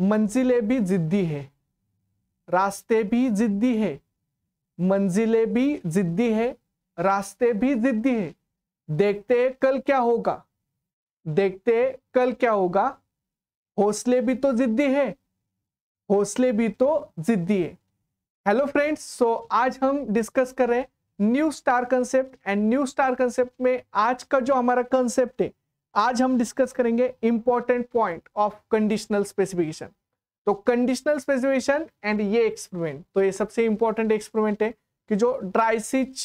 मंजिलें भी जिद्दी है रास्ते भी जिद्दी है मंजिलें भी जिद्दी है रास्ते भी जिद्दी है देखते कल क्या होगा देखते कल क्या होगा हौसले भी तो जिद्दी है हौसले भी तो जिद्दी है हेलो फ्रेंड्स सो आज हम डिस्कस कर रहे हैं new star concept and new star concept में आज का जो हमारा कंसेप्ट है आज हम डिस्कस करेंगे important point of conditional specification तो कंडीशनल स्पेसिफिकेशन एंड ये एक्सपेरिमेंट तो ये सबसे इंपॉर्टेंट एक्सपेरिमेंट है कि जो ड्राइसिच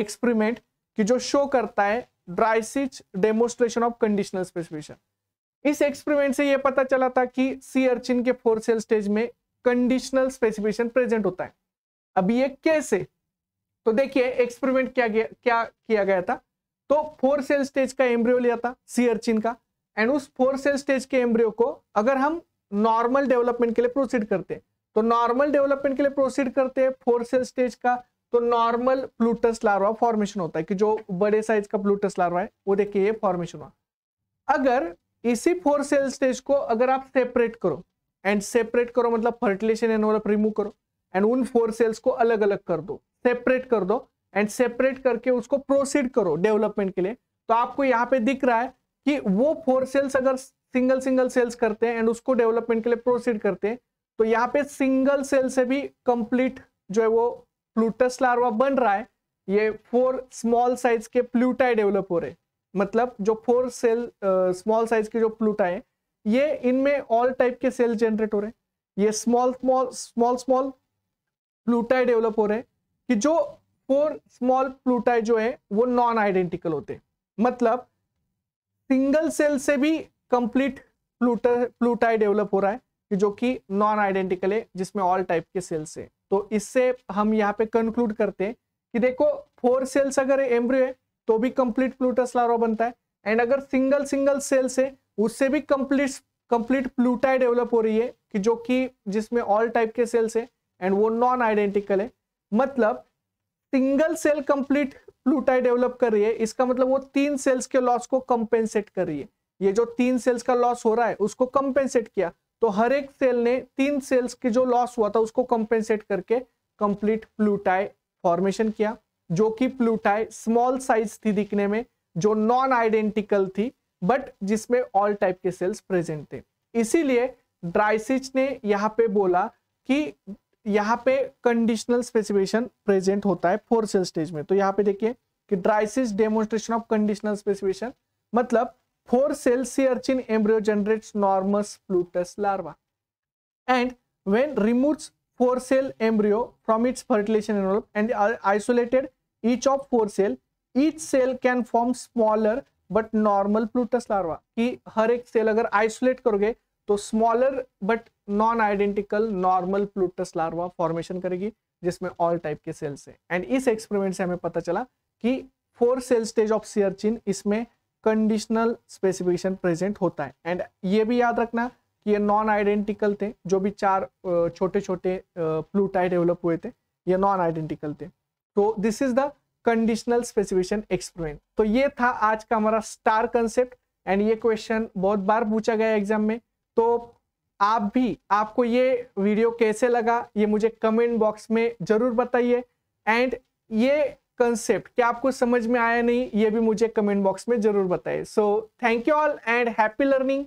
एक्सपेरिमेंट कि जो शो करता है Driesch demonstration of conditional specification इस एक्सपेरिमेंट से ये पता चला था कि सी अर्चिन के फोर सेल स्टेज में कंडीशनल स्पेसिफिकेशन प्रेजेंट होता है अब ये कैसे तो देखिए एक्सपेरिमेंट क्या गया क्या किया गया था तो फोर सेल स्टेज का एम्ब्रियो लिया था सी अर्चिन का एंड उस फोर सेल स्टेज के एम्ब्रियो को अगर हम नॉर्मल डेवलपमेंट के लिए प्रोसीड करते हैं तो नॉर्मल डेवलपमेंट के लिए प्रोसीड करते हैं फोर सेल स्टेज का तो नॉर्मल प्लूटस लार्वा फॉर्मेशन होता है कि जो बड़े साइज का प्लूटस लार्वा है वो देखिए ये फॉर्मेशन हुआ अगर इसी फोर सेल स्टेज को अगर आप सेपरेट करो एंड सेपरेट करो मतलब फर्टिलेशन एनवलप रिमूव करो एंड उन फोर सेल्स को अलग अलग कर दो सेपरेट कर दो एंड सेपरेट करके उसको प्रोसीड करो डेवलपमेंट के लिए तो आपको यहाँ पे दिख रहा है कि वो फोर सेल्स अगर सिंगल सिंगल सेल्स करते हैं एंड उसको डेवलपमेंट के लिए प्रोसीड करते हैं तो यहाँ पे सिंगल सेल से भी कंप्लीट जो है वो प्लूटस लार्वा बन रहा है ये फोर स्मॉल साइज के प्लूटाई डेवलप हो रहे मतलब जो फोर सेल स्मॉल साइज के जो प्लूटा है ये इनमें ऑल टाइप के सेल जनरेट हो रहे हैं ये small small small small plutei develop हो रहे हैं कि जो फोर स्मॉल प्लूटाई जो है वो नॉन आइडेंटिकल होते हैं मतलब सिंगल सेल से भी कंप्लीट प्लूटा प्लूटाई डेवलप हो रहा है जो कि नॉन आइडेंटिकल है जिसमें ऑल टाइप के सेल्स है तो इससे हम यहाँ पे कंक्लूड करते हैं कि देखो फोर सेल्स अगर एम्ब्रियो है तो भी कंप्लीट प्लूटस लार्वा बनता है एंड अगर सिंगल सिंगल सेल्स है उससे भी कंप्लीट कंप्लीट प्लूटाई डेवलप हो रही है कि जो कि जिसमें ऑल टाइप के सेल्स है एंड वो नॉन आइडेंटिकल है मतलब single cell complete plutei develop कर रही है इसका मतलब वो तीन सेल्स के लॉस को कंपेंसेट कर रही है ये जो तीन सेल्स का लॉस हो रहा है उसको कंपेंसेट किया तो हर एक सेल ने तीन सेल्स के जो लॉस हुआ था उसको कंपेंसेट करके कंप्लीट प्लूटाई फॉर्मेशन किया जो कि प्लूटाई स्मॉल साइज थी दिखने में जो नॉन आइडेंटिकल थी बट जिसमें ऑल टाइप के सेल्स प्रेजेंट थे इसीलिए ड्राइसिच ने यहाँ पे बोला कि यहाँ पे कंडीशनल स्पेसिफिकेशन प्रेजेंट होता है फोर सेल स्टेज में तो यहाँ पे देखिए कि Driesch's demonstration of conditional specification मतलब four cell sea urchin embryo generate normal pluteus larva and when removes four cell embryo from its fertilization envelope and isolated each of four cell each cell can form smaller but normal normal larva larva कि हर एक cell अगर isolate करोगे तो smaller but non identical normal pluteus larva formation करेगी जिसमें all type के cells हैं एंड इस एक्सपेरिमेंट से हमें पता चला कि four cell stage of sea urchin इसमें कंडीशनल स्पेसिफिकेशन प्रेजेंट होता है एंड ये भी याद रखना कि ये नॉन आइडेंटिकल थे जो भी चार छोटे छोटे प्लूटाई डेवलप हुए थे ये नॉन आइडेंटिकल थे तो this is the conditional specification experiment तो ये था आज का हमारा स्टार कंसेप्ट एंड ये क्वेश्चन बहुत बार पूछा गया एग्जाम में तो आप भी आपको ये वीडियो कैसे लगा ये मुझे कमेंट बॉक्स में ज़रूर बताइए एंड ये कंसेप्ट क्या आपको समझ में आया नहीं ये भी मुझे कमेंट बॉक्स में ज़रूर बताइए so thank you all and happy learning